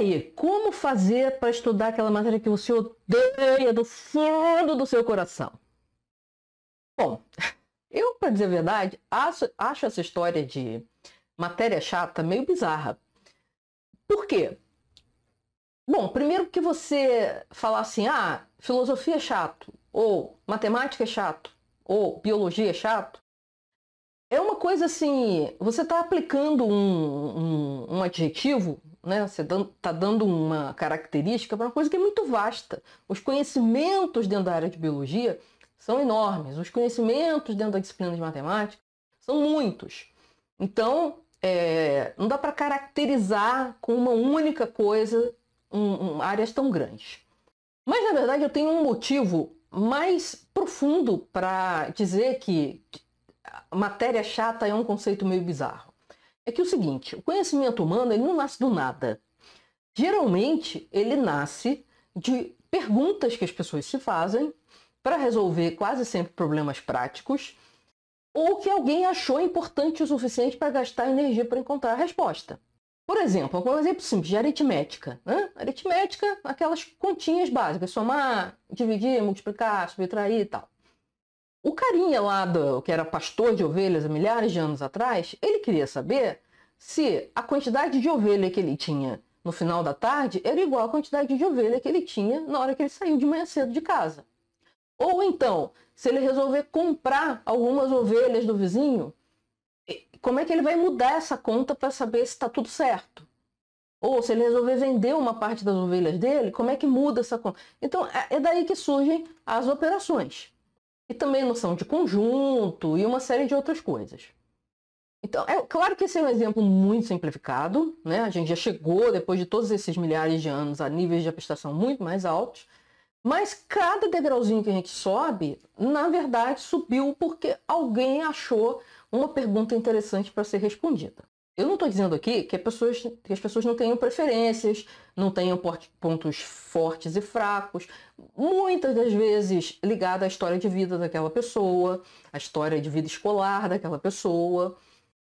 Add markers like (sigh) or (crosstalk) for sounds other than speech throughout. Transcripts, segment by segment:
aí, como fazer para estudar aquela matéria que você odeia do fundo do seu coração? Bom, (laughs) eu, para dizer a verdade, acho, acho essa história de matéria chata meio bizarra. Por quê? Bom, primeiro que você falar assim, ah, filosofia é chato, ou matemática é chato, ou biologia é chato, é uma coisa assim, você está aplicando um, um, um, adjetivo né? Você está dando uma característica para uma coisa que é muito vasta. Os conhecimentos dentro da área de biologia são enormes. Os conhecimentos dentro da disciplina de matemática são muitos. Então, é, não dá para caracterizar com uma única coisa um, um, áreas tão grandes. Mas, na verdade, eu tenho um motivo mais profundo para dizer que matéria chata é um conceito meio bizarro é que é o seguinte, o conhecimento humano ele não nasce do nada. Geralmente ele nasce de perguntas que as pessoas se fazem para resolver quase sempre problemas práticos ou que alguém achou importante o suficiente para gastar energia para encontrar a resposta. Por exemplo, um exemplo simples de aritmética. Né? Aritmética, aquelas continhas básicas, somar, dividir, multiplicar, subtrair e tal. O carinha lá, do, que era pastor de ovelhas há milhares de anos atrás, ele queria saber se a quantidade de ovelha que ele tinha no final da tarde era igual à quantidade de ovelha que ele tinha na hora que ele saiu de manhã cedo de casa. Ou então, se ele resolver comprar algumas ovelhas do vizinho, como é que ele vai mudar essa conta para saber se está tudo certo? Ou se ele resolver vender uma parte das ovelhas dele, como é que muda essa conta? Então, é, é daí que surgem as operações e também noção de conjunto e uma série de outras coisas. Então, é claro que esse é um exemplo muito simplificado, né? A gente já chegou, depois de todos esses milhares de anos, a níveis de abstração muito mais altos, mas cada degrauzinho que a gente sobe, na verdade, subiu porque alguém achou uma pergunta interessante para ser respondida eu não estou dizendo aqui que, pessoas, que, as pessoas não tenham preferências, não tenham pontos fortes e fracos, muitas das vezes ligada à história de vida daquela pessoa, à história de vida escolar daquela pessoa.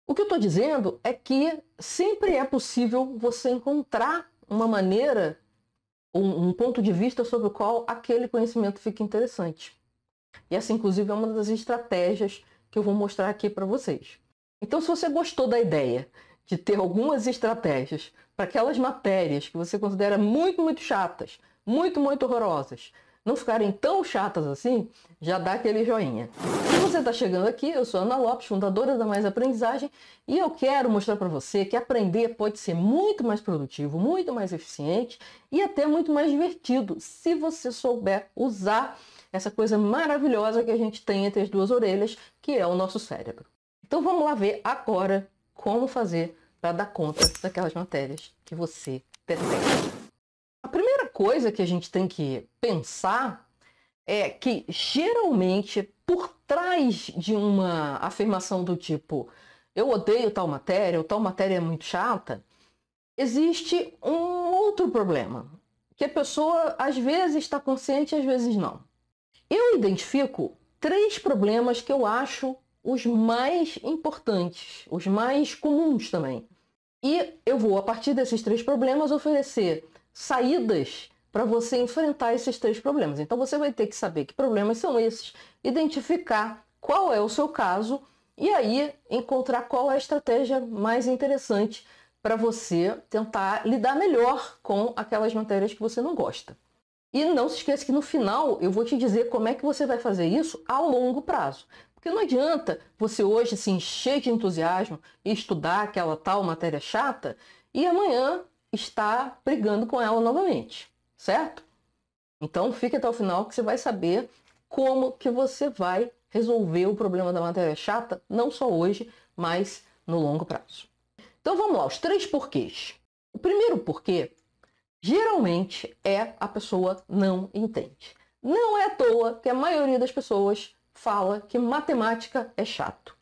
O que eu estou dizendo é que sempre é possível você encontrar uma maneira, um, um ponto de vista sobre o qual aquele conhecimento fica interessante. E essa, inclusive, é uma das estratégias que eu vou mostrar aqui para vocês. Então, se você gostou da ideia de ter algumas estratégias para aquelas matérias que você considera muito, muito chatas, muito, muito horrorosas, não ficarem tão chatas assim, já dá aquele joinha. Se você está chegando aqui, eu sou Ana Lopes, fundadora da Mais Aprendizagem, e eu quero mostrar para você que aprender pode ser muito mais produtivo, muito mais eficiente e até muito mais divertido, se você souber usar essa coisa maravilhosa que a gente tem entre as duas orelhas, que é o nosso cérebro. Então vamos lá ver agora como fazer para dar conta daquelas matérias que você detecta. A primeira coisa que a gente tem que pensar é que geralmente por trás de uma afirmação do tipo eu odeio tal matéria ou tal matéria é muito chata, existe um outro problema que a pessoa às vezes está consciente, às vezes não. Eu identifico três problemas que eu acho os mais importantes, os mais comuns também. E eu vou, a partir desses três problemas, oferecer saídas para você enfrentar esses três problemas. Então você vai ter que saber que problemas são esses, identificar qual é o seu caso e aí encontrar qual é a estratégia mais interessante para você tentar lidar melhor com aquelas matérias que você não gosta. E não se esqueça que no final eu vou te dizer como é que você vai fazer isso a longo prazo. Porque não adianta você hoje se assim, encher de entusiasmo e estudar aquela tal matéria chata e amanhã estar brigando com ela novamente, certo? Então fique até o final que você vai saber como que você vai resolver o problema da matéria chata, não só hoje, mas no longo prazo. Então vamos lá, os três porquês. O primeiro porquê geralmente é a pessoa não entende. Não é à toa que a maioria das pessoas fala que matemática é chato.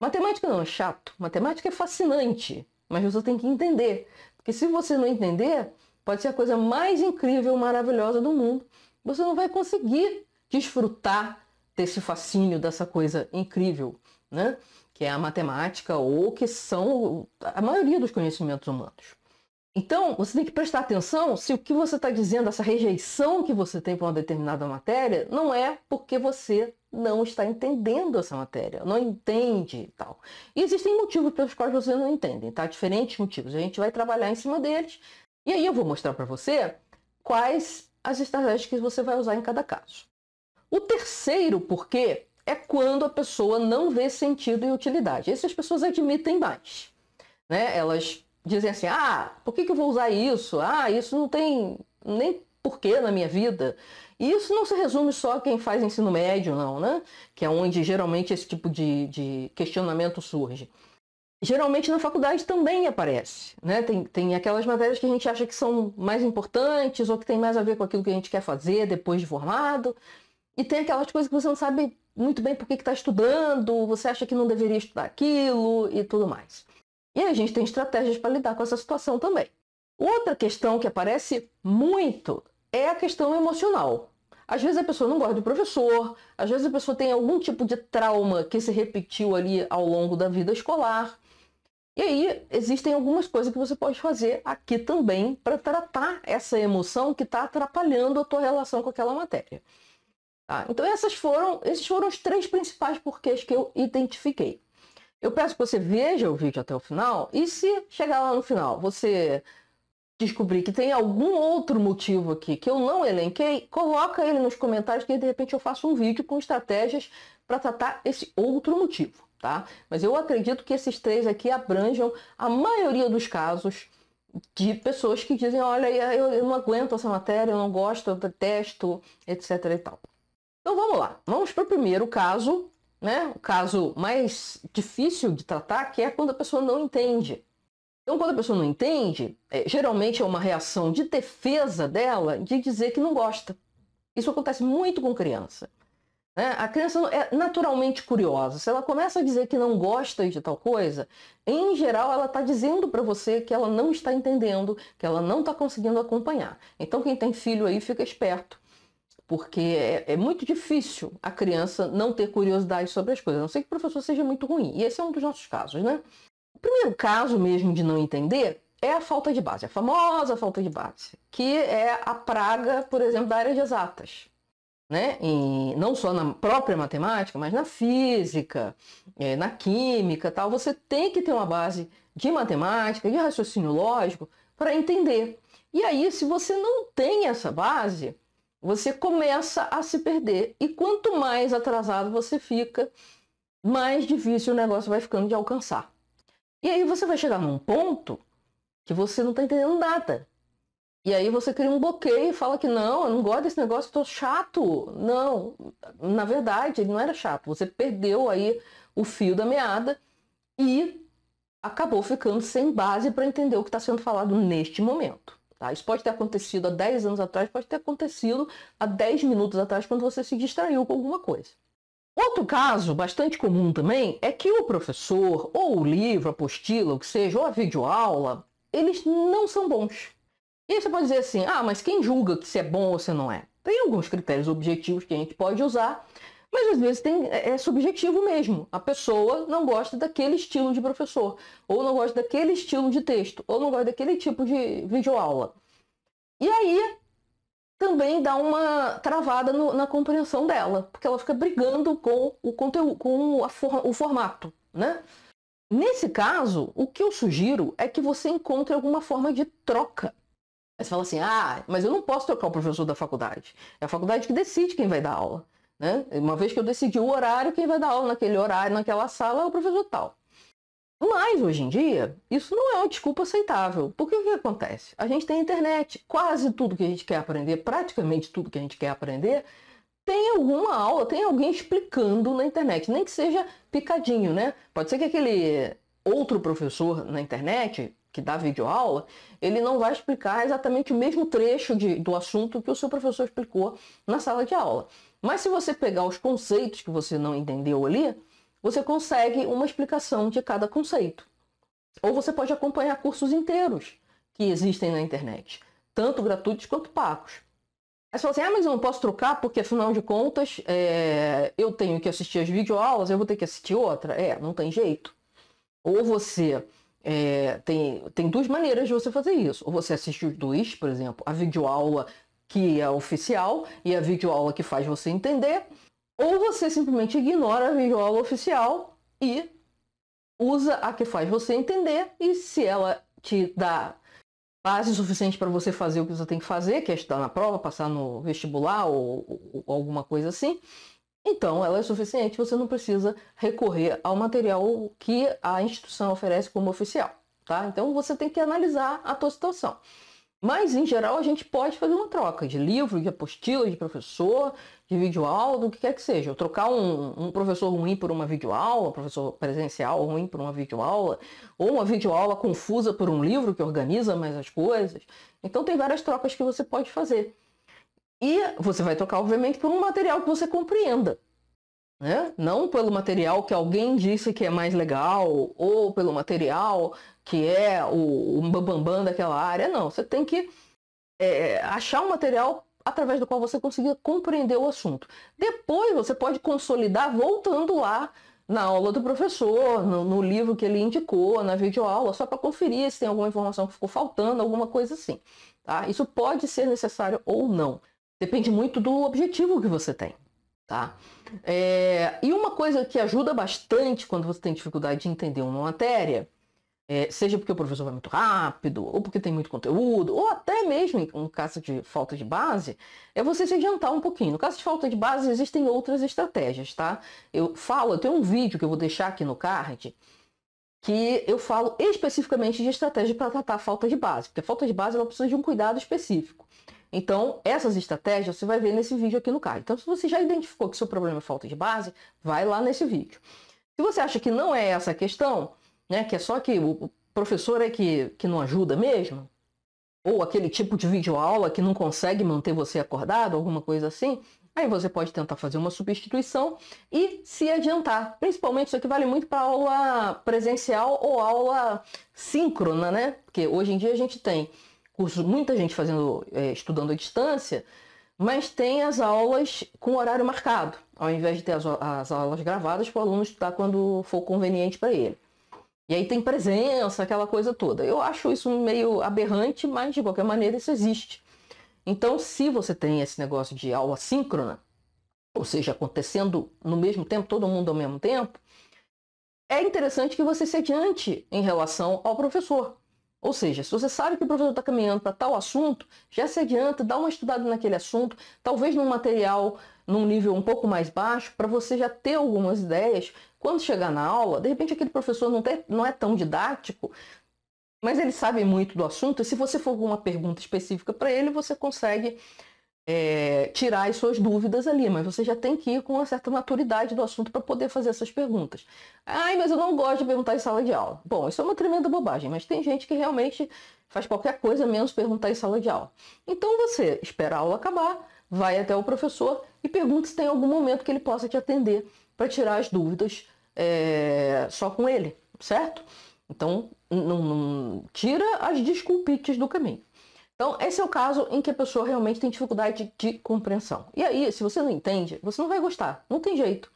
Matemática não é chato, matemática é fascinante, mas você tem que entender. Porque se você não entender, pode ser a coisa mais incrível, maravilhosa do mundo. Você não vai conseguir desfrutar desse fascínio, dessa coisa incrível, né? Que é a matemática ou que são a maioria dos conhecimentos humanos. Então, você tem que prestar atenção se o que você está dizendo, essa rejeição que você tem para uma determinada matéria, não é porque você não está entendendo essa matéria, não entende e tal. E existem motivos pelos quais vocês não entendem, tá? Diferentes motivos. A gente vai trabalhar em cima deles. E aí eu vou mostrar para você quais as estratégias que você vai usar em cada caso. O terceiro porquê é quando a pessoa não vê sentido e utilidade. Essas pessoas admitem mais. Né? Elas dizem assim, ah, por que, que eu vou usar isso? Ah, isso não tem nem porquê na minha vida. E isso não se resume só a quem faz ensino médio, não, né? Que é onde geralmente esse tipo de, de questionamento surge. Geralmente na faculdade também aparece, né? Tem, tem aquelas matérias que a gente acha que são mais importantes ou que tem mais a ver com aquilo que a gente quer fazer depois de formado. E tem aquelas coisas que você não sabe muito bem por que está estudando, você acha que não deveria estudar aquilo e tudo mais. E a gente tem estratégias para lidar com essa situação também. Outra questão que aparece muito é a questão emocional. Às vezes a pessoa não gosta do professor, às vezes a pessoa tem algum tipo de trauma que se repetiu ali ao longo da vida escolar. E aí existem algumas coisas que você pode fazer aqui também para tratar essa emoção que está atrapalhando a tua relação com aquela matéria. Tá? Então essas foram, esses foram os três principais porquês que eu identifiquei. Eu peço que você veja o vídeo até o final e se chegar lá no final você descobrir que tem algum outro motivo aqui que eu não elenquei, coloca ele nos comentários que de repente eu faço um vídeo com estratégias para tratar esse outro motivo, tá? Mas eu acredito que esses três aqui abranjam a maioria dos casos de pessoas que dizem, olha, eu, não aguento essa matéria, eu não gosto, eu detesto, etc e tal. Então vamos lá, vamos para o primeiro caso, né? O caso mais difícil de tratar, que é quando a pessoa não entende então, quando a pessoa não entende, é, geralmente é uma reação de defesa dela de dizer que não gosta. Isso acontece muito com criança. Né? A criança é naturalmente curiosa. Se ela começa a dizer que não gosta de tal coisa, em geral ela está dizendo para você que ela não está entendendo, que ela não está conseguindo acompanhar. Então, quem tem filho aí fica esperto porque é, é, muito difícil a criança não ter curiosidade sobre as coisas, a não ser que o professor seja muito ruim. E esse é um dos nossos casos, né? O primeiro caso mesmo de não entender é a falta de base, a famosa falta de base, que é a praga, por exemplo, da área de exatas. Né? E não só na própria matemática, mas na física, é, na química, tal, você tem que ter uma base de matemática, de raciocínio lógico para entender. E aí, se você não tem essa base, você começa a se perder. E quanto mais atrasado você fica, mais difícil o negócio vai ficando de alcançar. E aí você vai chegar num ponto que você não está entendendo nada. E aí você cria um bloqueio e fala que não, eu não gosto desse negócio, estou chato. Não, na verdade, ele não era chato. Você perdeu aí o fio da meada e acabou ficando sem base para entender o que está sendo falado neste momento. Tá? Isso pode ter acontecido há 10 anos atrás, pode ter acontecido há 10 minutos atrás, quando você se distraiu com alguma coisa. Outro caso bastante comum também é que o professor, ou o livro, a apostila, o que seja, ou a videoaula, eles não são bons. E você pode dizer assim, ah, mas quem julga que se é bom ou se não é? Tem alguns critérios objetivos que a gente pode usar, mas às vezes tem, é, é subjetivo mesmo. A pessoa não gosta daquele estilo de professor, ou não gosta daquele estilo de texto, ou não gosta daquele tipo de videoaula. E aí também dá uma travada no, na compreensão dela, porque ela fica brigando com o conteúdo, com for, o formato, né? Nesse caso, o que eu sugiro é que você encontre alguma forma de troca. Aí você fala assim, ah, mas eu não posso trocar o professor da faculdade. É a faculdade que decide quem vai dar aula. Né? Uma vez que eu decidi o horário, quem vai dar aula naquele horário, naquela sala, é o professor tal. Mas hoje em dia, isso não é uma desculpa aceitável. Porque o que acontece? A gente tem internet, quase tudo que a gente quer aprender, praticamente tudo que a gente quer aprender, tem alguma aula, tem alguém explicando na internet, nem que seja picadinho, né? Pode ser que aquele outro professor na internet que dá videoaula, ele não vai explicar exatamente o mesmo trecho de, do assunto que o seu professor explicou na sala de aula. Mas se você pegar os conceitos que você não entendeu ali, você consegue uma explicação de cada conceito. Ou você pode acompanhar cursos inteiros que existem na internet, tanto gratuitos quanto pagos. Aí você fala assim, ah, mas eu não posso trocar porque afinal de contas é... eu tenho que assistir as videoaulas, eu vou ter que assistir outra. É, não tem jeito. Ou você é... tem, tem duas maneiras de você fazer isso. Ou você assiste os dois, por exemplo, a videoaula que é oficial e a videoaula que faz você entender, ou você simplesmente ignora a viola oficial e usa a que faz você entender, e se ela te dá base suficiente para você fazer o que você tem que fazer, que é estudar na prova, passar no vestibular ou, ou, ou alguma coisa assim, então ela é suficiente, você não precisa recorrer ao material que a instituição oferece como oficial, tá? Então você tem que analisar a tua situação. Mas, em geral, a gente pode fazer uma troca de livro, de apostila, de professor, de videoaula, do que quer que seja. Eu trocar um, um, professor ruim por uma videoaula, professor presencial ruim por uma videoaula, ou uma videoaula confusa por um livro que organiza mais as coisas. Então tem várias trocas que você pode fazer. E você vai trocar, obviamente, por um material que você compreenda. Né? Não pelo material que alguém disse que é mais legal, ou pelo material que é o, o bambambam daquela área, não. Você tem que é, achar um material através do qual você conseguia compreender o assunto. Depois você pode consolidar voltando lá na aula do professor, no, no livro que ele indicou, na videoaula, só para conferir se tem alguma informação que ficou faltando, alguma coisa assim. Tá? Isso pode ser necessário ou não. Depende muito do objetivo que você tem. Tá? É, e uma coisa que ajuda bastante quando você tem dificuldade de entender uma matéria é, seja porque o professor vai muito rápido, ou porque tem muito conteúdo, ou até mesmo no caso de falta de base, é você se adiantar um pouquinho. No caso de falta de base, existem outras estratégias, tá? Eu falo, eu tenho um vídeo que eu vou deixar aqui no card, que eu falo especificamente de estratégia para tratar a falta de base, porque a falta de base ela precisa de um cuidado específico. Então, essas estratégias você vai ver nesse vídeo aqui no card. Então, se você já identificou que seu problema é falta de base, vai lá nesse vídeo. Se você acha que não é essa a questão, né? Que é só que o professor é que, que não ajuda mesmo? Ou aquele tipo de videoaula que não consegue manter você acordado, alguma coisa assim? Aí você pode tentar fazer uma substituição e se adiantar. Principalmente isso aqui vale muito para aula presencial ou aula síncrona, né? Porque hoje em dia a gente tem curso muita gente fazendo, é, estudando à distância, mas tem as aulas com horário marcado, ao invés de ter as, as aulas gravadas para o aluno estudar quando for conveniente para ele. E aí tem presença, aquela coisa toda. Eu acho isso meio aberrante, mas de qualquer maneira isso existe. Então, se você tem esse negócio de aula síncrona, ou seja, acontecendo no mesmo tempo, todo mundo ao mesmo tempo, é interessante que você se adiante em relação ao professor. Ou seja, se você sabe que o professor está caminhando para tal assunto, já se adianta, dá uma estudada naquele assunto, talvez num material num nível um pouco mais baixo, para você já ter algumas ideias quando chegar na aula, de repente aquele professor não, tem, não é tão didático, mas ele sabe muito do assunto, e se você for uma pergunta específica para ele, você consegue é, tirar as suas dúvidas ali, mas você já tem que ir com uma certa maturidade do assunto para poder fazer essas perguntas. Ai, mas eu não gosto de perguntar em sala de aula. Bom, isso é uma tremenda bobagem, mas tem gente que realmente faz qualquer coisa menos perguntar em sala de aula. Então você espera a aula acabar, vai até o professor e pergunta se tem algum momento que ele possa te atender para tirar as dúvidas é, só com ele, certo? Então, não, não, tira as desculpites do caminho. Então, esse é o caso em que a pessoa realmente tem dificuldade de compreensão. E aí, se você não entende, você não vai gostar. Não tem jeito.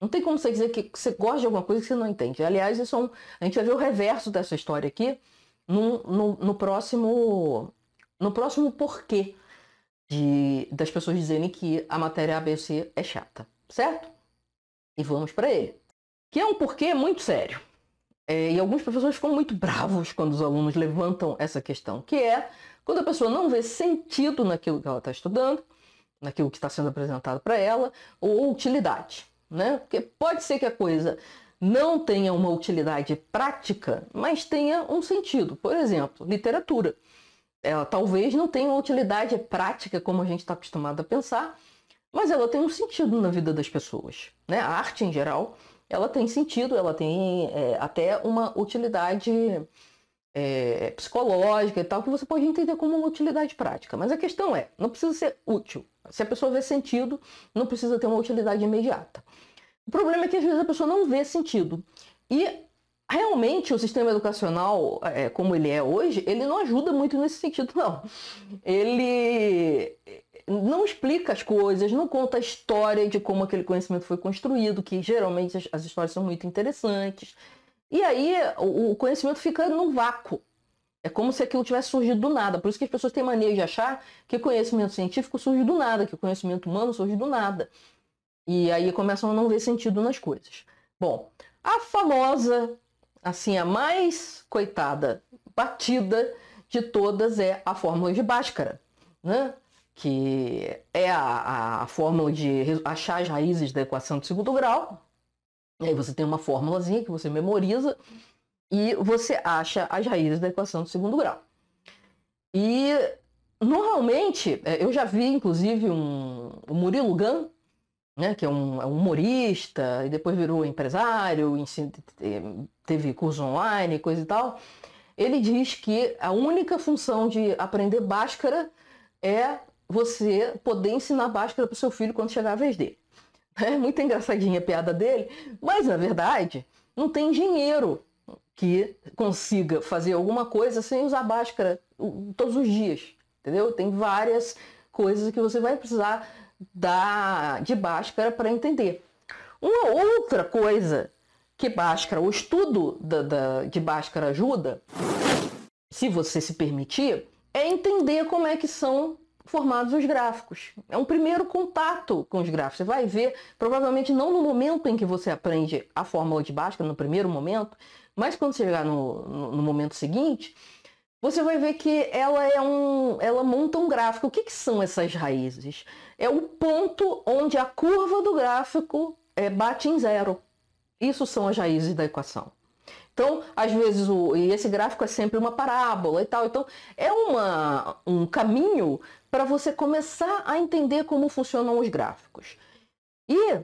Não tem como você dizer que você gosta de alguma coisa que você não entende. Aliás, isso é um, a gente vai ver o reverso dessa história aqui no, no, no próximo no próximo porquê de, das pessoas dizerem que a matéria ABC é chata, certo? E vamos para ele. Que é um porquê muito sério. É, e alguns professores ficam muito bravos quando os alunos levantam essa questão, que é quando a pessoa não vê sentido naquilo que ela está estudando, naquilo que está sendo apresentado para ela, ou utilidade. Né? Porque pode ser que a coisa não tenha uma utilidade prática, mas tenha um sentido. Por exemplo, literatura. Ela talvez não tenha uma utilidade prática como a gente está acostumado a pensar, mas ela tem um sentido na vida das pessoas. Né? A arte em geral, ela tem sentido, ela tem é, até uma utilidade é, psicológica e tal, que você pode entender como uma utilidade prática. Mas a questão é, não precisa ser útil. Se a pessoa vê sentido, não precisa ter uma utilidade imediata. O problema é que às vezes a pessoa não vê sentido. E realmente o sistema educacional, é, como ele é hoje, ele não ajuda muito nesse sentido, não. Ele não explica as coisas, não conta a história de como aquele conhecimento foi construído, que geralmente as, as histórias são muito interessantes. E aí o, o conhecimento fica num vácuo. É como se aquilo tivesse surgido do nada. Por isso que as pessoas têm mania de achar que o conhecimento científico surge do nada, que o conhecimento humano surge do nada. E aí começam a não ver sentido nas coisas. Bom, a famosa, assim, a mais coitada, batida de todas é a fórmula de Bhaskara, né? que é a, a fórmula de achar as raízes da equação de segundo grau. E aí você tem uma fórmulazinha que você memoriza e você acha as raízes da equação de segundo grau. E normalmente, é, eu já vi inclusive um, o Murilo Gun, né, que é um, é um, humorista e depois virou empresário, teve curso online, coisa e tal. Ele diz que a única função de aprender Bhaskara é você poder ensinar Bhaskara para o seu filho quando chegar a vez dele. (laughs) É muito engraçadinha a piada dele, mas na verdade não tem engenheiro que consiga fazer alguma coisa sem usar Bhaskara todos os dias, entendeu? Tem várias coisas que você vai precisar da, de Bhaskara para entender. Uma outra coisa que Bhaskara, o estudo da, da, de Bhaskara ajuda, se você se permitir, é entender como é que são formados os gráficos. É um primeiro contato com os gráficos. Você vai ver, provavelmente não no momento em que você aprende a fórmula de Bhaskara, no primeiro momento, mas quando você chegar no, no, no momento seguinte, você vai ver que ela é um, ela monta um gráfico. O que, que, são essas raízes? É o ponto onde a curva do gráfico é, bate em zero. Isso são as raízes da equação. Então, às vezes, o, e esse gráfico é sempre uma parábola e tal. Então, é uma, um caminho para você começar a entender como funcionam os gráficos. E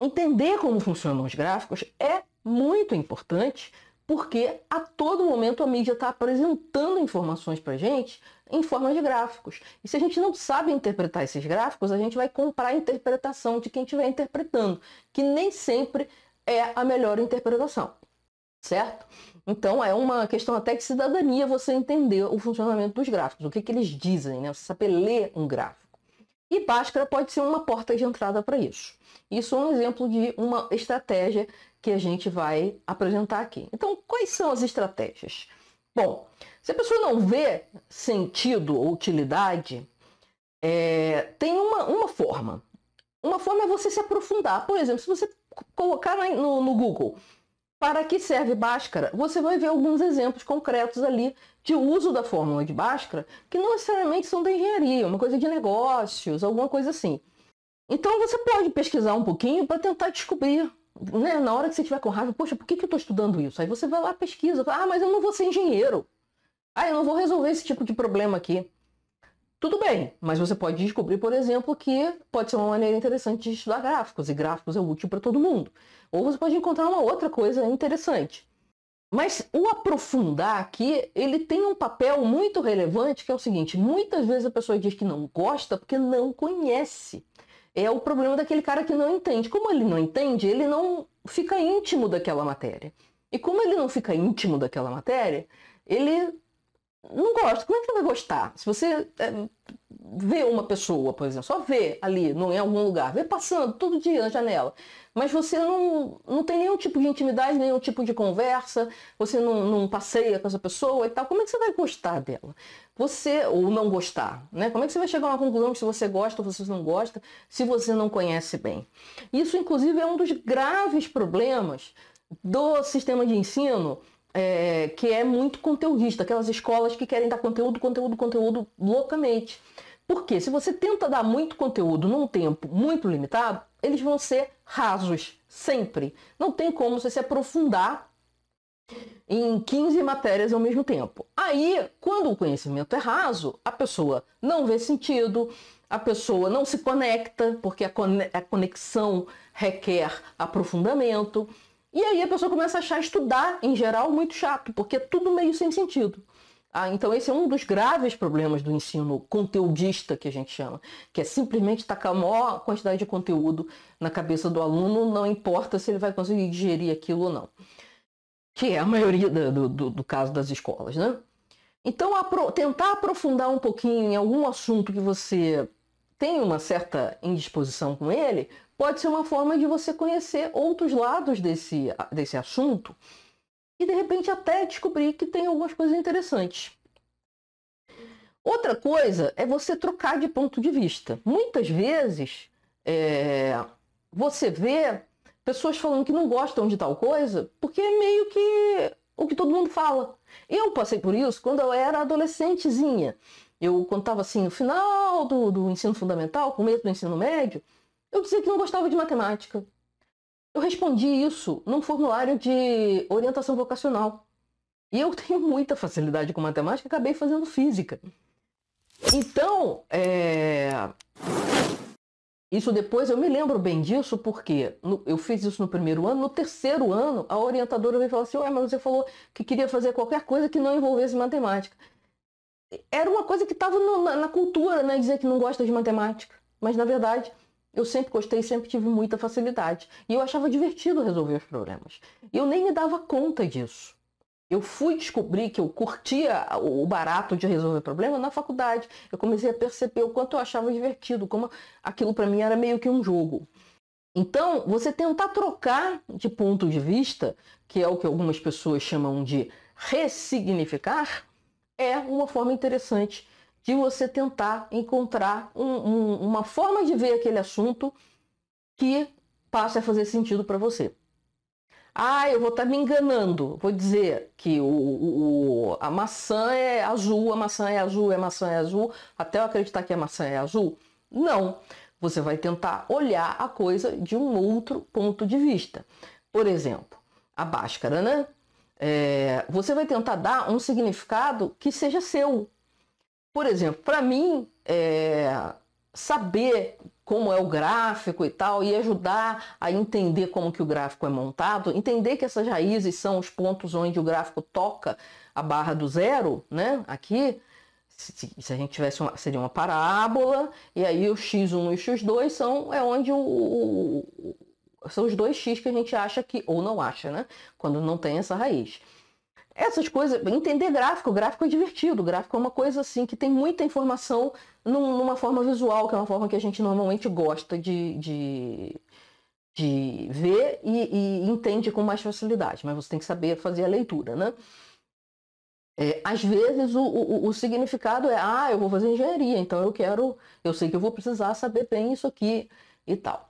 entender como funcionam os gráficos é muito importante porque a todo momento a mídia está apresentando informações para a gente em forma de gráficos. E se a gente não sabe interpretar esses gráficos, a gente vai comprar a interpretação de quem estiver interpretando, que nem sempre é a melhor interpretação certo? Então é uma questão até de cidadania você entender o funcionamento dos gráficos, o que, que eles dizem, né? Você saber ler um gráfico. E Bhaskara pode ser uma porta de entrada para isso. Isso é um exemplo de uma estratégia que a gente vai apresentar aqui. Então, quais são as estratégias? Bom, se a pessoa não vê sentido ou utilidade, é, tem uma, uma forma. Uma forma é você se aprofundar. Por exemplo, se você colocar no, no Google para que serve Bhaskara? Você vai ver alguns exemplos concretos ali de uso da fórmula de Bhaskara, que não necessariamente são da engenharia, uma coisa de negócios, alguma coisa assim. Então você pode pesquisar um pouquinho para tentar descobrir, né? Na hora que você estiver com raiva, poxa, por que, que eu estou estudando isso? Aí você vai lá pesquisa, ah, mas eu não vou ser engenheiro. Ah, eu não vou resolver esse tipo de problema aqui. Tudo bem, mas você pode descobrir, por exemplo, que pode ser uma maneira interessante de estudar gráficos, e gráficos é útil para todo mundo. Ou você pode encontrar uma outra coisa interessante. Mas o aprofundar aqui, ele tem um papel muito relevante, que é o seguinte, muitas vezes a pessoa diz que não gosta porque não conhece. É o problema daquele cara que não entende. Como ele não entende, ele não fica íntimo daquela matéria. E como ele não fica íntimo daquela matéria, ele não gosto. Como é que você vai gostar? Se você é, vê uma pessoa, por exemplo, só vê ali, não em é algum lugar, vê passando todo dia na janela, mas você não, não tem nenhum tipo de intimidade, nenhum tipo de conversa, você não, não passeia com essa pessoa e tal, como é que você vai gostar dela? Você, ou não gostar, né? Como é que você vai chegar a uma conclusão se você gosta ou você não gosta, se você não conhece bem? Isso, inclusive, é um dos graves problemas do sistema de ensino é, que é muito conteudista, aquelas escolas que querem dar conteúdo, conteúdo, conteúdo loucamente. Porque se você tenta dar muito conteúdo num tempo muito limitado, eles vão ser rasos, sempre. Não tem como você se aprofundar em 15 matérias ao mesmo tempo. Aí, quando o conhecimento é raso, a pessoa não vê sentido, a pessoa não se conecta, porque a conexão requer aprofundamento. E aí a pessoa começa a achar estudar, em geral, muito chato, porque é tudo meio sem sentido. Ah, então esse é um dos graves problemas do ensino conteudista que a gente chama, que é simplesmente tacar a maior quantidade de conteúdo na cabeça do aluno, não importa se ele vai conseguir digerir aquilo ou não. Que é a maioria do, do, do caso das escolas, né? Então, apro tentar aprofundar um pouquinho em algum assunto que você tem uma certa indisposição com ele, pode ser uma forma de você conhecer outros lados desse, desse assunto e de repente até descobrir que tem algumas coisas interessantes. Outra coisa é você trocar de ponto de vista. Muitas vezes é, você vê pessoas falando que não gostam de tal coisa porque é meio que o que todo mundo fala. Eu passei por isso quando eu era adolescentezinha. Eu contava assim, no final do, do ensino fundamental, começo do ensino médio, eu dizia que não gostava de matemática. Eu respondi isso num formulário de orientação vocacional. E eu (laughs) tenho muita facilidade com matemática, acabei fazendo física. Então, é... isso depois eu me lembro bem disso, porque eu fiz isso no primeiro ano. No terceiro ano, a orientadora veio falar assim: Ué, mas você falou que queria fazer qualquer coisa que não envolvesse matemática. Era uma coisa que estava na, na cultura, né? Dizer que não gosta de matemática. Mas, na verdade, eu sempre gostei, sempre tive muita facilidade. E eu achava divertido resolver os problemas. E eu nem me dava conta disso. Eu fui descobrir que eu curtia o barato de resolver problema na faculdade. Eu comecei a perceber o quanto eu achava divertido, como aquilo para mim era meio que um jogo. Então, você tentar trocar de ponto de vista, que é o que algumas pessoas chamam de ressignificar, é uma forma interessante de você tentar encontrar um, um, uma forma de ver aquele assunto que passe a fazer sentido para você. Ah, eu vou estar tá me enganando. Vou dizer que o, o, a maçã é azul, a maçã é azul, a maçã é azul, até eu acreditar que a maçã é azul. Não. Você vai tentar olhar a coisa de um outro ponto de vista. Por exemplo, a báscara, né? É, você vai tentar dar um significado que seja seu, por exemplo, para mim, é, saber como é o gráfico e tal, e ajudar a entender como que o gráfico é montado, entender que essas raízes são os pontos onde o gráfico toca a barra do zero, né? Aqui, se, se a gente tivesse uma, seria uma parábola, e aí o x1 e o x2 são é onde o, o, o são os dois x que a gente acha que, ou não acha, né? Quando não tem essa raiz. Essas coisas, entender gráfico, gráfico é divertido, gráfico é uma coisa assim que tem muita informação num, numa forma visual, que é uma forma que a gente normalmente gosta de, de, de ver e, e, entende com mais facilidade, mas você tem que saber fazer a leitura, né? É, às vezes o, o, o significado é, ah, eu vou fazer engenharia, então eu quero, eu sei que eu vou precisar saber bem isso aqui e tal.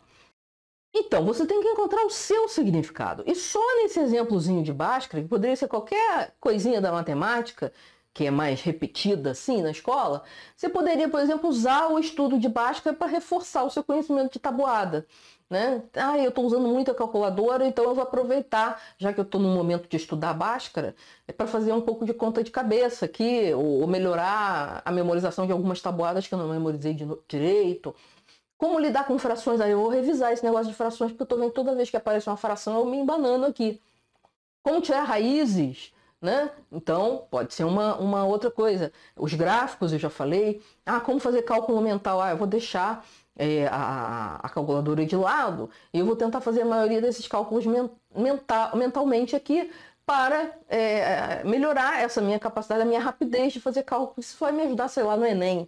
Então, você tem que encontrar o seu significado. E só nesse exemplozinho de Bhaskara, que poderia ser qualquer coisinha da matemática, que é mais repetida assim na escola, você poderia, por exemplo, usar o estudo de Bhaskara para reforçar o seu conhecimento de tabuada. Né? Ah, eu estou usando muita calculadora, então eu vou aproveitar, já que eu estou no momento de estudar Bhaskara, é para fazer um pouco de conta de cabeça aqui, ou, ou melhorar a memorização de algumas tabuadas que eu não memorizei direito como lidar com frações? Aí eu vou revisar esse negócio de frações, porque eu tô vendo toda vez que aparece uma fração eu me embanando aqui. Como tirar raízes? Né? Então, pode ser uma, uma outra coisa. Os gráficos, eu já falei. Ah, como fazer cálculo mental? Ah, eu vou deixar é, a, a, calculadora de lado e eu vou tentar fazer a maioria desses cálculos men mental, mentalmente aqui para é, é melhorar essa minha capacidade, a minha rapidez de fazer cálculos. Isso vai me ajudar, sei lá, no Enem.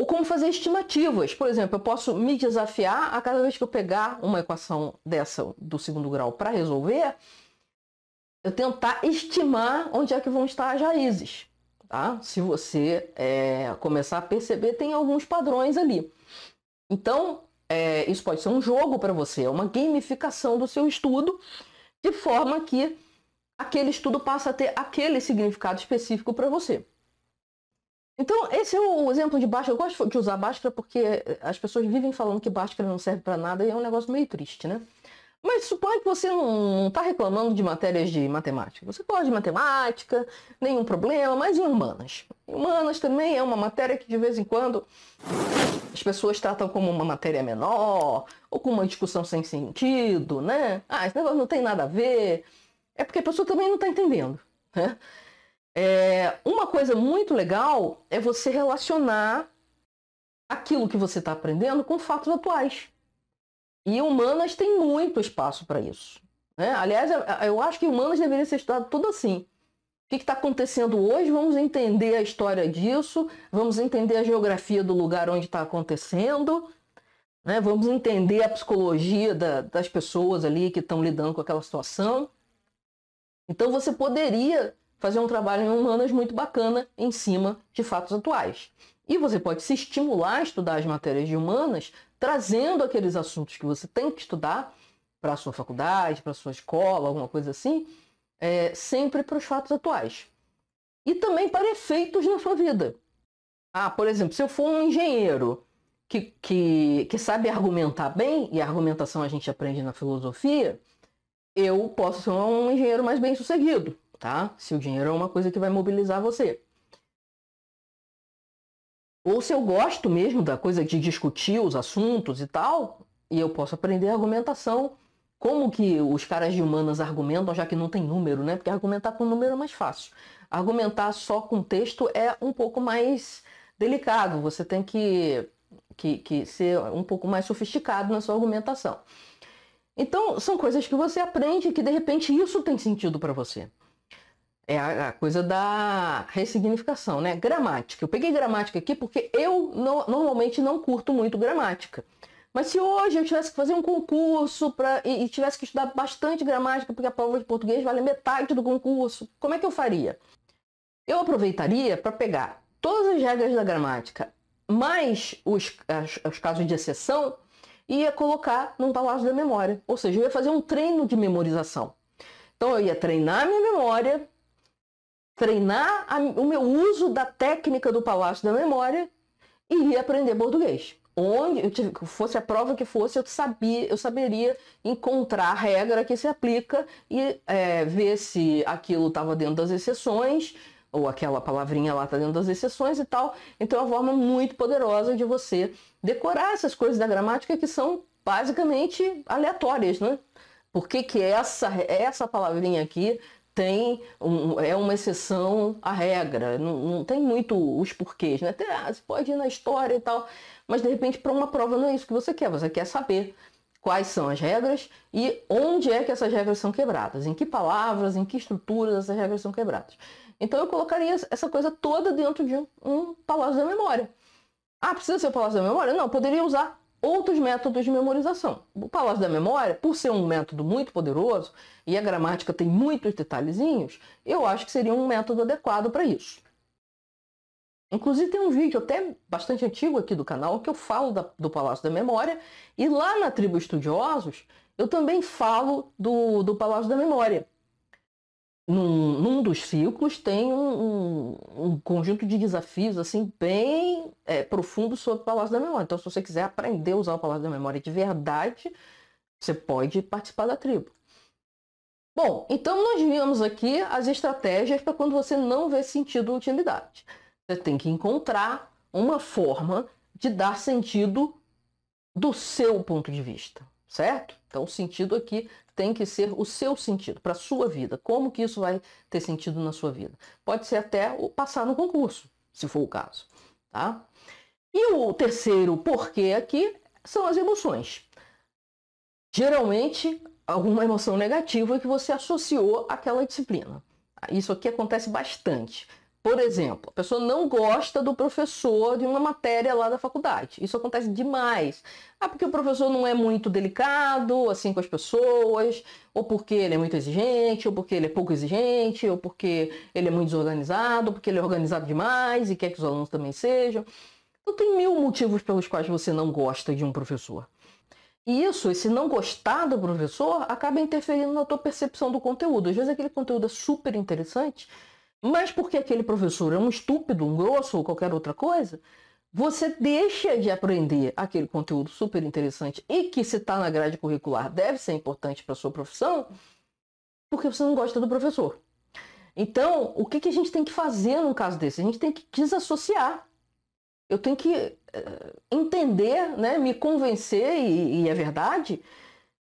Ou como fazer estimativas. Por exemplo, eu posso me desafiar a cada vez que eu pegar uma equação dessa do segundo grau para resolver, eu tentar estimar onde é que vão estar as raízes. Tá? Se você é, começar a perceber, tem alguns padrões ali. Então, é, isso pode ser um jogo para você, é uma gamificação do seu estudo, de forma que aquele estudo passa a ter aquele significado específico para você. Então, esse é o exemplo de Bhaskara. Eu gosto de usar Bhaskara porque as pessoas vivem falando que Bhaskara não serve para nada e é um negócio meio triste, né? Mas suponha que você não está reclamando de matérias de matemática. Você gosta de matemática, nenhum problema, mas em humanas. Humanas também é uma matéria que de vez em quando as pessoas tratam como uma matéria menor, ou como uma discussão sem sentido, né? Ah, esse negócio não tem nada a ver. É porque a pessoa também não está entendendo. Né? É, uma coisa muito legal é você relacionar aquilo que você está aprendendo com fatos atuais. E humanas tem muito espaço para isso. Né? Aliás, eu acho que humanas deveria ser estudado tudo assim. O que está acontecendo hoje? Vamos entender a história disso, vamos entender a geografia do lugar onde está acontecendo, né? vamos entender a psicologia da, das pessoas ali que estão lidando com aquela situação. Então você poderia fazer um trabalho em humanas muito bacana em cima de fatos atuais. E você pode se estimular a estudar as matérias de humanas, trazendo aqueles assuntos que você tem que estudar para a sua faculdade, para a sua escola, alguma coisa assim, é, sempre para os fatos atuais. E também para efeitos na sua vida. Ah, por exemplo, se eu for um engenheiro que, que, que sabe argumentar bem, e a argumentação a gente aprende na filosofia, eu posso ser um engenheiro mais bem sucedido tá? Se o dinheiro é uma coisa que vai mobilizar você. Ou se eu gosto mesmo da coisa de discutir os assuntos e tal, e eu posso aprender argumentação, como que os caras de humanas argumentam, já que não tem número, né? Porque argumentar com número é mais fácil. Argumentar só com texto é um pouco mais delicado, você tem que, que, que ser um pouco mais sofisticado na sua argumentação. Então, são coisas que você aprende que de repente isso tem sentido para você é a, coisa da ressignificação, né? Gramática. Eu peguei gramática aqui porque eu normalmente não curto muito gramática. Mas se hoje eu tivesse que fazer um concurso pra, e, e tivesse que estudar bastante gramática, porque a prova de português vale metade do concurso, como é que eu faria? Eu aproveitaria para pegar todas as regras da gramática, mais os, as, os casos de exceção, e ia colocar num palácio da memória. Ou seja, eu ia fazer um treino de memorização. Então eu ia treinar minha memória treinar a, o meu uso da técnica do Palácio da Memória e ir aprender português. Onde eu tive, fosse a prova que fosse, eu sabia, eu saberia encontrar a regra que se aplica e é, ver se aquilo estava dentro das exceções ou aquela palavrinha lá está dentro das exceções e tal. Então é uma forma muito poderosa de você decorar essas coisas da gramática que são basicamente aleatórias, né? Por que, que essa, essa palavrinha aqui tem um, é uma exceção à regra, não, não tem muito os porquês, né? Até, ah, você pode ir na história e tal, mas de repente para uma prova não é isso que você quer, você quer saber quais são as regras e onde é que essas regras são quebradas, em que palavras, em que estruturas essas regras são quebradas. Então eu colocaria essa coisa toda dentro de um, um Palácio da Memória. Ah, precisa ser o Palácio da Memória? Não, poderia usar outros métodos de memorização. O Palácio da Memória, por ser um método muito poderoso e a gramática tem muitos detalhezinhos, eu acho que seria um método adequado para isso. Inclusive tem um vídeo até bastante antigo aqui do canal que eu falo da, do Palácio da Memória e lá na Tribo Estudiosos eu também falo do, do Palácio da Memória num, num dos ciclos tem um, um, um, conjunto de desafios assim bem é, profundo sobre o Palácio da Memória. Então, se você quiser aprender a usar o Palácio da Memória de verdade, você pode participar da tribo. Bom, então nós vimos aqui as estratégias para quando você não vê sentido ou utilidade. Você tem que encontrar uma forma de dar sentido do seu ponto de vista, certo? Então, o sentido aqui tem que ser o seu sentido, para a sua vida. Como que isso vai ter sentido na sua vida? Pode ser até passar no concurso, se for o caso. Tá? E o terceiro porquê aqui são as emoções. Geralmente, alguma emoção negativa que você associou àquela disciplina. Isso aqui acontece bastante. Por exemplo, a pessoa não gosta do professor de uma matéria lá da faculdade. Isso acontece demais. Ah, porque o professor não é muito delicado assim com as pessoas, ou porque ele é muito exigente, ou porque ele é pouco exigente, ou porque ele é muito desorganizado, ou porque ele é organizado demais e quer que os alunos também sejam. Então tem mil motivos pelos quais você não gosta de um professor. E isso, esse não gostar do professor, acaba interferindo na tua percepção do conteúdo. Às vezes aquele conteúdo é super interessante, mas porque aquele professor é um estúpido, um grosso ou qualquer outra coisa, você deixa de aprender aquele conteúdo super interessante e que se está na grade curricular deve ser importante para sua profissão, porque você não gosta do professor. Então, o que, que a gente tem que fazer num caso desse? A gente tem que desassociar. Eu tenho que eh, entender, né, me convencer, e, e é verdade,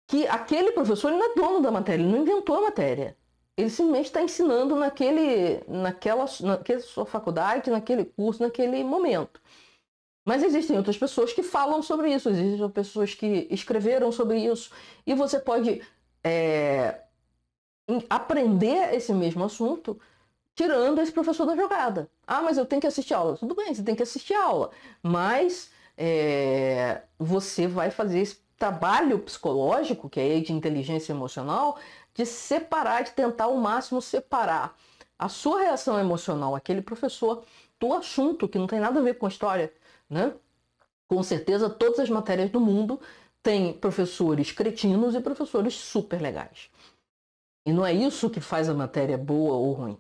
que aquele professor não é dono da matéria, ele não inventou a matéria ele simplesmente está ensinando naquele, naquela, naquela sua faculdade, naquele curso, naquele momento. Mas existem outras pessoas que falam sobre isso, existem pessoas que escreveram sobre isso, e você pode é, aprender esse mesmo assunto tirando esse professor da jogada. Ah, mas eu tenho que assistir aula. Tudo bem, você tem que assistir aula, mas é, você vai fazer esse trabalho psicológico, que é de inteligência emocional, de separar, de tentar ao máximo separar a sua reação emocional, aquele professor, do assunto que não tem nada a ver com a história, né? Com certeza, todas as matérias do mundo têm professores cretinos e professores super legais. E não é isso que faz a matéria boa ou ruim.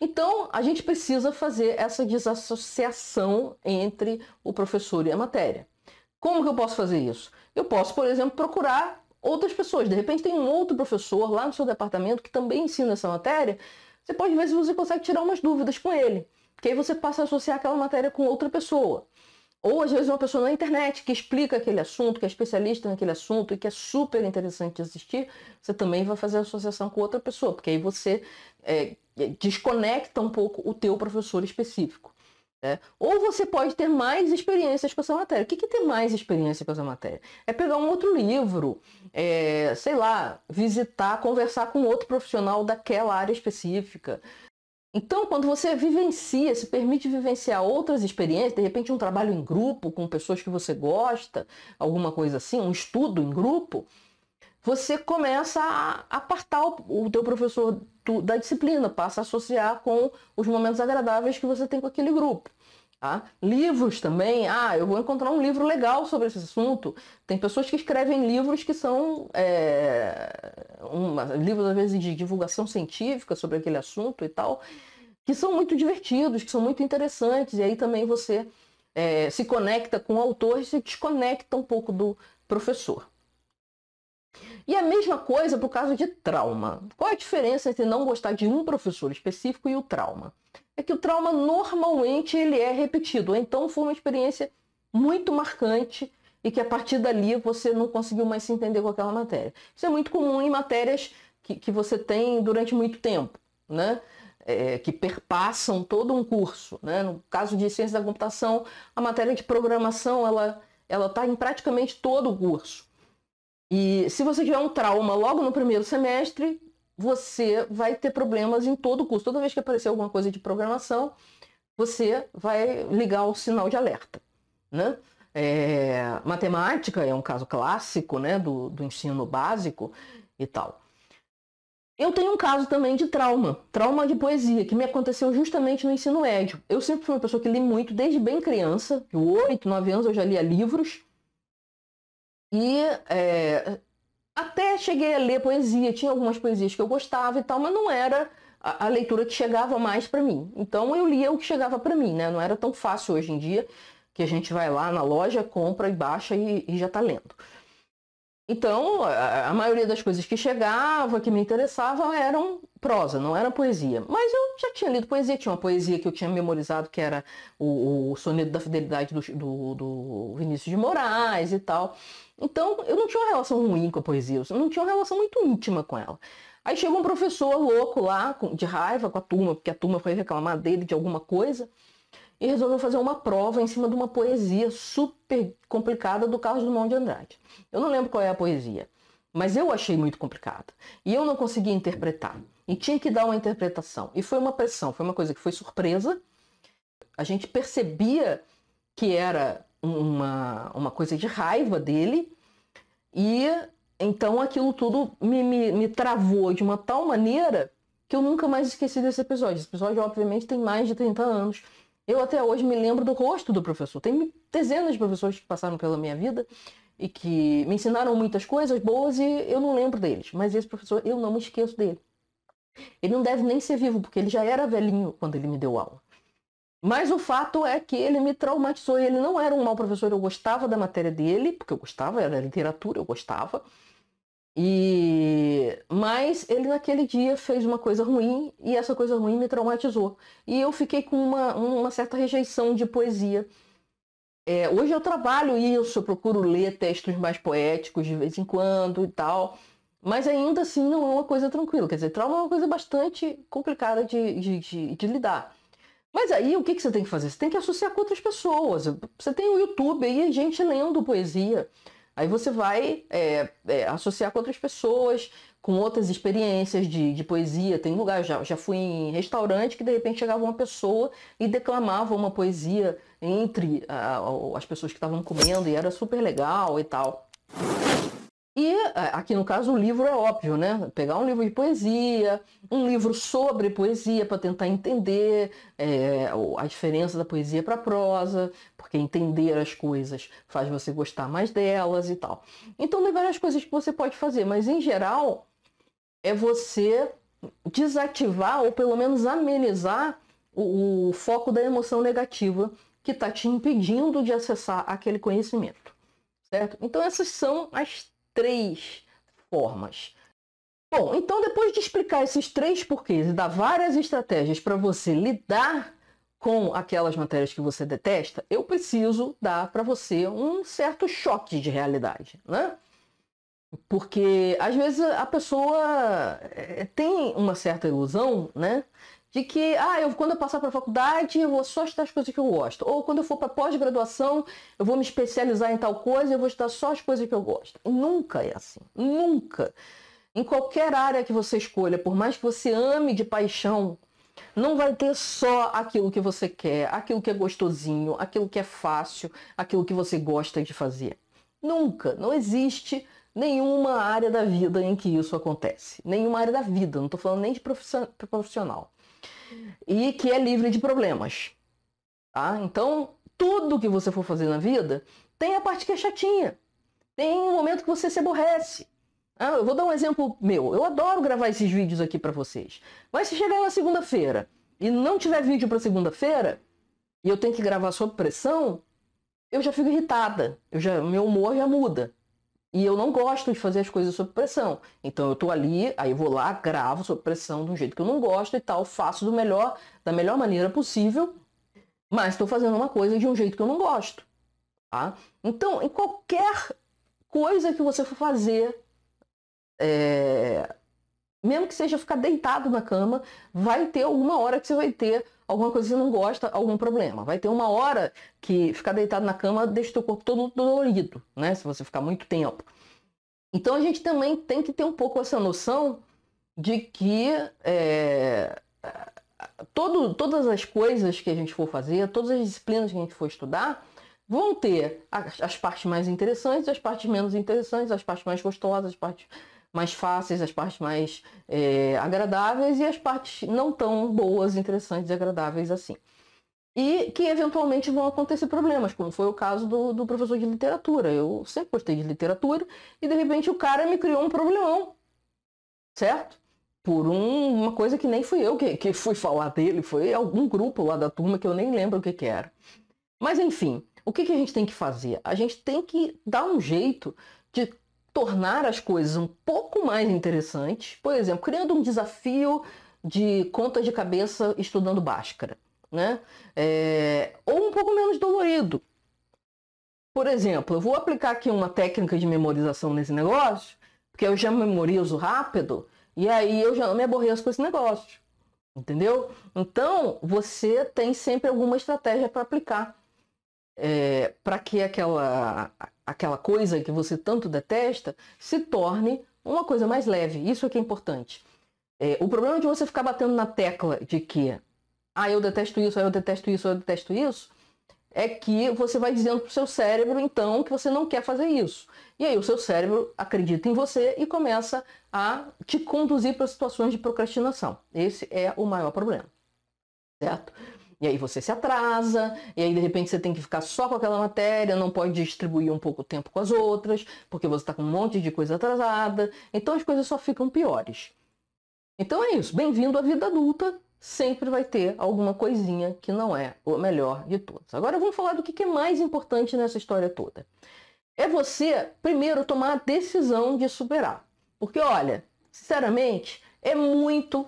Então, a gente precisa fazer essa desassociação entre o professor e a matéria. Como que eu posso fazer isso? Eu posso, por exemplo, procurar outras pessoas. De repente tem um outro professor lá no seu departamento que também ensina essa matéria. Você pode ver se você consegue tirar umas dúvidas com ele. Que aí você passa a associar aquela matéria com outra pessoa. Ou às vezes uma pessoa na internet que explica aquele assunto, que é especialista naquele assunto e que é super interessante de assistir, você também vai fazer associação com outra pessoa, porque aí você é, desconecta um pouco o teu professor específico. Né? Ou você pode ter mais experiências com essa matéria. O que, que tem mais experiência com essa matéria? É pegar um outro livro, é, sei lá, visitar, conversar com outro profissional daquela área específica. Então, quando você vivencia, se permite vivenciar outras experiências, de repente um trabalho em grupo com pessoas que você gosta, alguma coisa assim, um estudo em grupo, você começa a apartar o, teu professor do, da disciplina, passa a associar com os momentos agradáveis que você tem com aquele grupo. Tá? Livros também, ah, eu vou encontrar um livro legal sobre esse assunto. Tem pessoas que escrevem livros que são é, uma, livros, às vezes, de divulgação científica sobre aquele assunto e tal, que são muito divertidos, que são muito interessantes, e aí também você é, se conecta com o autor e se desconecta um pouco do professor. E a mesma coisa para o caso de trauma. Qual é a diferença entre não gostar de um professor específico e o trauma? É que o trauma normalmente ele é repetido, então foi uma experiência muito marcante e que a partir dali você não conseguiu mais se entender com aquela matéria. Isso é muito comum em matérias que, que você tem durante muito tempo, né? É, que perpassam todo um curso. Né? No caso de ciência da computação, a matéria de programação ela ela está em praticamente todo o curso. E se você tiver um trauma logo no primeiro semestre, você vai ter problemas em todo o curso. Toda vez que aparecer alguma coisa de programação, você vai ligar o sinal de alerta. Né? É, matemática é um caso clássico né, do, do ensino básico e tal. Eu tenho um caso também de trauma, trauma de poesia, que me aconteceu justamente no ensino médio. Eu sempre fui uma pessoa que li muito desde bem criança, de 8, 9 anos eu já lia livros, e é, até cheguei a ler poesia, tinha algumas poesias que eu gostava e tal, mas não era a, a leitura que chegava mais para mim. Então eu lia o que chegava para mim, né? Não era tão fácil hoje em dia que a gente vai lá na loja, compra e baixa e, e já está lendo. Então, a, maioria das coisas que chegava, que me interessavam, eram prosa, não era poesia. Mas eu já tinha lido poesia, tinha uma poesia que eu tinha memorizado, que era o, o Soneto da Fidelidade do, do, do, Vinícius de Moraes e tal. Então, eu não tinha uma relação ruim com a poesia, eu não tinha uma relação muito íntima com ela. Aí chegou um professor louco lá, de raiva com a turma, porque a turma foi reclamar dele de alguma coisa e resolveu fazer uma prova em cima de uma poesia super complicada do Carlos Drummond de Andrade. Eu não lembro qual é a poesia, mas eu achei muito complicada. E eu não conseguia interpretar. E tinha que dar uma interpretação. E foi uma pressão, foi uma coisa que foi surpresa. A gente percebia que era uma, uma coisa de raiva dele. E então aquilo tudo me, me, me travou de uma tal maneira que eu nunca mais esqueci desse episódio. Esse episódio, obviamente, tem mais de 30 anos. Eu até hoje me lembro do rosto do professor. Tem dezenas de professores que passaram pela minha vida e que me ensinaram muitas coisas boas e eu não lembro deles. Mas esse professor, eu não me esqueço dele. Ele não deve nem ser vivo, porque ele já era velhinho quando ele me deu aula. Mas o fato é que ele me traumatizou. Ele não era um mau professor, eu gostava da matéria dele, porque eu gostava, era literatura, eu gostava. E mas ele naquele dia fez uma coisa ruim e essa coisa ruim me traumatizou. E eu fiquei com uma, uma certa rejeição de poesia. É, hoje eu trabalho isso, eu procuro ler textos mais poéticos de vez em quando e tal. Mas ainda assim não é uma coisa tranquila. Quer dizer, trauma é uma coisa bastante complicada de, de, de, de lidar. Mas aí o que, que você tem que fazer? Você tem que associar com outras pessoas. Você tem o YouTube aí, gente lendo poesia. Aí você vai é, é, associar com outras pessoas, com outras experiências de, de poesia. Tem lugar, já, já fui em restaurante que de repente chegava uma pessoa e declamava uma poesia entre as pessoas que estavam comendo e era super legal e tal. E é, aqui no caso o livro é óbvio, né? Pegar um livro de poesia, um livro sobre poesia para tentar entender é, a diferença da poesia para a prosa, porque entender as coisas faz você gostar mais delas e tal. Então tem várias coisas que você pode fazer, mas em geral é você desativar ou pelo menos amenizar o, o foco da emoção negativa que está te impedindo de acessar aquele conhecimento. Certo? Então essas são as três formas. Bom, então depois de explicar esses três porquês e dar várias estratégias para você lidar com aquelas matérias que você detesta, eu preciso dar para você um certo choque de realidade, né? Porque às vezes a pessoa eh, tem uma certa ilusão, né, de que, ah, eu, quando eu passar para a faculdade, eu vou só estudar as coisas que eu gosto. Ou quando eu for para pós-graduação, eu vou me especializar em tal coisa, eu vou estudar só as coisas que eu gosto. Nunca é assim. Nunca. Em qualquer área que você escolha, por mais que você ame de paixão, não vai ter só aquilo que você quer, aquilo que é gostosinho, aquilo que é fácil, aquilo que você gosta de fazer. Nunca. Não existe nenhuma área da vida em que isso acontece. Nenhuma área da vida. Não estou falando nem de profissional e que é livre de problemas. Tá? Então, tudo que você for fazer na vida tem a parte que é chatinha. Tem um momento que você se aborrece. Ah, eu vou dar um exemplo meu. Eu adoro gravar esses vídeos aqui para vocês. Mas se chegar na segunda-feira e não tiver vídeo para segunda-feira, e eu tenho que gravar sob pressão, eu já fico irritada. Eu já, meu humor já muda. E eu não gosto de fazer as coisas sob pressão. Então eu tô ali, aí eu vou lá, gravo sob pressão de um jeito que eu não gosto e tal, faço do melhor, da melhor maneira possível, mas estou fazendo uma coisa de um jeito que eu não gosto. Tá? Então, em qualquer coisa que você for fazer, é... mesmo que seja ficar deitado na cama, vai ter alguma hora que você vai ter alguma coisa que você não gosta, algum problema. Vai ter uma hora que ficar deitado na cama deixa o teu corpo todo dolorido, né? Se você ficar muito tempo. Então a gente também tem que ter um pouco essa noção de que é, todo, todas as coisas que a gente for fazer, todas as disciplinas que a gente for estudar, vão ter as, as partes mais interessantes, as partes menos interessantes, as partes mais gostosas, as partes mais fáceis, as partes mais é, agradáveis e as partes não tão boas, interessantes e agradáveis assim. E que eventualmente vão acontecer problemas, como foi o caso do, do professor de literatura. Eu sempre gostei de literatura e de repente o cara me criou um problemão, certo? por um, uma coisa que nem fui eu que, que fui falar dele, foi algum grupo lá da turma que eu nem lembro o que, que era. Mas enfim, o que, que a gente tem que fazer? A gente tem que dar um jeito de tornar as coisas um pouco mais interessantes, por exemplo, criando um desafio de contas de cabeça estudando Bhaskara, né? É, ou um pouco menos dolorido. Por exemplo, eu vou aplicar aqui uma técnica de memorização nesse negócio, porque eu já memorizo rápido e aí eu já não me aborreço com esse negócio, entendeu? Então você tem sempre alguma estratégia para aplicar. É, para que aquela, aquela coisa que você tanto detesta, se torne uma coisa mais leve. Isso é que é importante. É, o problema de você ficar batendo na tecla de que, ah, eu detesto isso, ah, eu detesto isso, eu detesto isso, é que você vai dizendo para o seu cérebro, então, que você não quer fazer isso. E aí o seu cérebro acredita em você e começa a te conduzir para situações de procrastinação. Esse é o maior problema, certo? E aí você se atrasa, e aí de repente você tem que ficar só com aquela matéria, não pode distribuir um pouco o tempo com as outras, porque você está com um monte de coisa atrasada. Então as coisas só ficam piores. Então é isso. Bem-vindo à vida adulta. Sempre vai ter alguma coisinha que não é o melhor de todos. Agora vamos falar do que é mais importante nessa história toda. É você, primeiro, tomar a decisão de superar. Porque, olha, sinceramente, é muito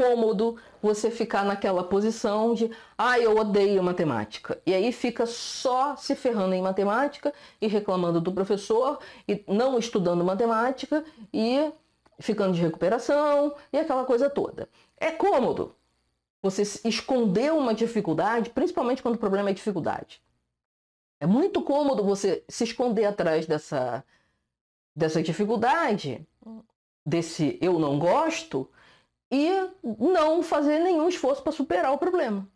cômodo você ficar naquela posição de, ah, eu odeio matemática. E aí fica só se ferrando em matemática e reclamando do professor e não estudando matemática e ficando de recuperação e aquela coisa toda. É cômodo você esconder uma dificuldade, principalmente quando o problema é dificuldade. É muito cômodo você se esconder atrás dessa, dessa dificuldade, desse eu não gosto, e não fazer nenhum esforço para superar o problema.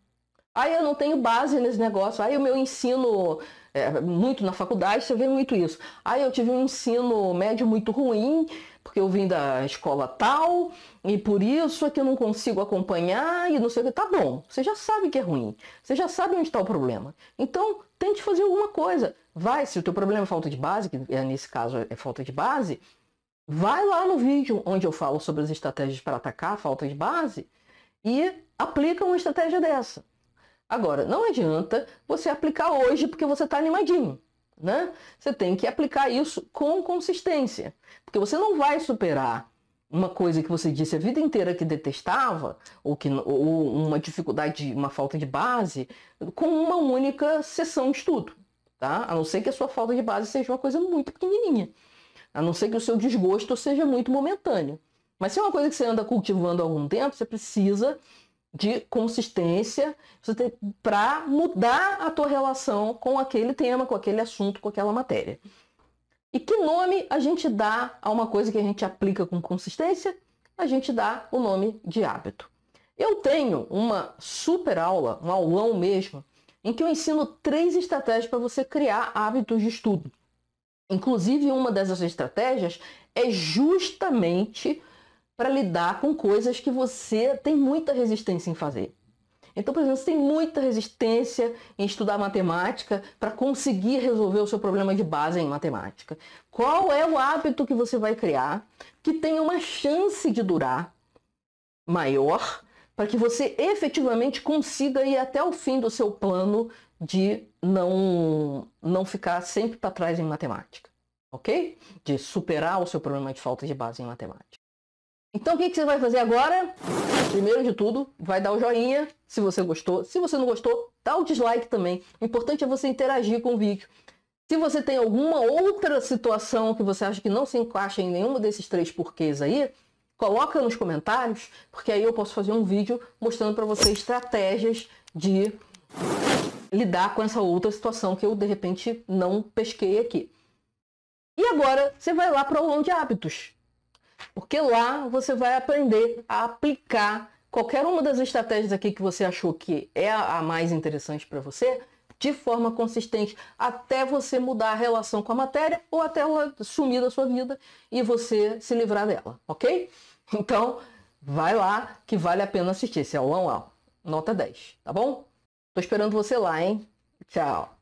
Aí eu não tenho base nesse negócio, aí o meu ensino é, muito na faculdade, você vê muito isso. Aí eu tive um ensino médio muito ruim, porque eu vim da escola tal, e por isso é que eu não consigo acompanhar e não sei o que. Tá bom, você já sabe que é ruim, você já sabe onde está o problema. Então, tente fazer alguma coisa. Vai, se o teu problema é falta de base, que é, nesse caso é falta de base, Vai lá no vídeo onde eu falo sobre as estratégias para atacar faltas base e aplica uma estratégia dessa. Agora, não adianta você aplicar hoje porque você está animadinho. Né? Você tem que aplicar isso com consistência. Porque você não vai superar uma coisa que você disse a vida inteira que detestava, ou, que, ou uma dificuldade, uma falta de base, com uma única sessão de estudo. Tá? A não ser que a sua falta de base seja uma coisa muito pequenininha. A não ser que o seu desgosto seja muito momentâneo. Mas se é uma coisa que você anda cultivando há algum tempo, você precisa de consistência para mudar a tua relação com aquele tema, com aquele assunto, com aquela matéria. E que nome a gente dá a uma coisa que a gente aplica com consistência? A gente dá o nome de hábito. Eu tenho uma super aula, um aulão mesmo, em que eu ensino três estratégias para você criar hábitos de estudo. Inclusive, uma dessas estratégias é justamente para lidar com coisas que você tem muita resistência em fazer. Então, por exemplo, você tem muita resistência em estudar matemática para conseguir resolver o seu problema de base em matemática. Qual é o hábito que você vai criar que tenha uma chance de durar maior para que você efetivamente consiga ir até o fim do seu plano de não, não ficar sempre para trás em matemática, ok? De superar o seu problema de falta de base em matemática. Então o que, que você vai fazer agora? Primeiro de tudo, vai dar o joinha se você gostou. Se você não gostou, dá o dislike também. O importante é você interagir com o vídeo. Se você tem alguma outra situação que você acha que não se encaixa em nenhum desses três porquês aí, coloca nos comentários, porque aí eu posso fazer um vídeo mostrando para você estratégias de lidar com essa outra situação que eu de repente não pesquei aqui. E agora você vai lá para o aulão de hábitos, porque lá você vai aprender a aplicar qualquer uma das estratégias aqui que você achou que é a mais interessante para você de forma consistente até você mudar a relação com a matéria ou até ela sumir da sua vida e você se livrar dela, ok? Então, vai lá que vale a pena assistir esse aulão, é aula, nota 10, tá bom? Tô esperando você lá, hein? Tchau.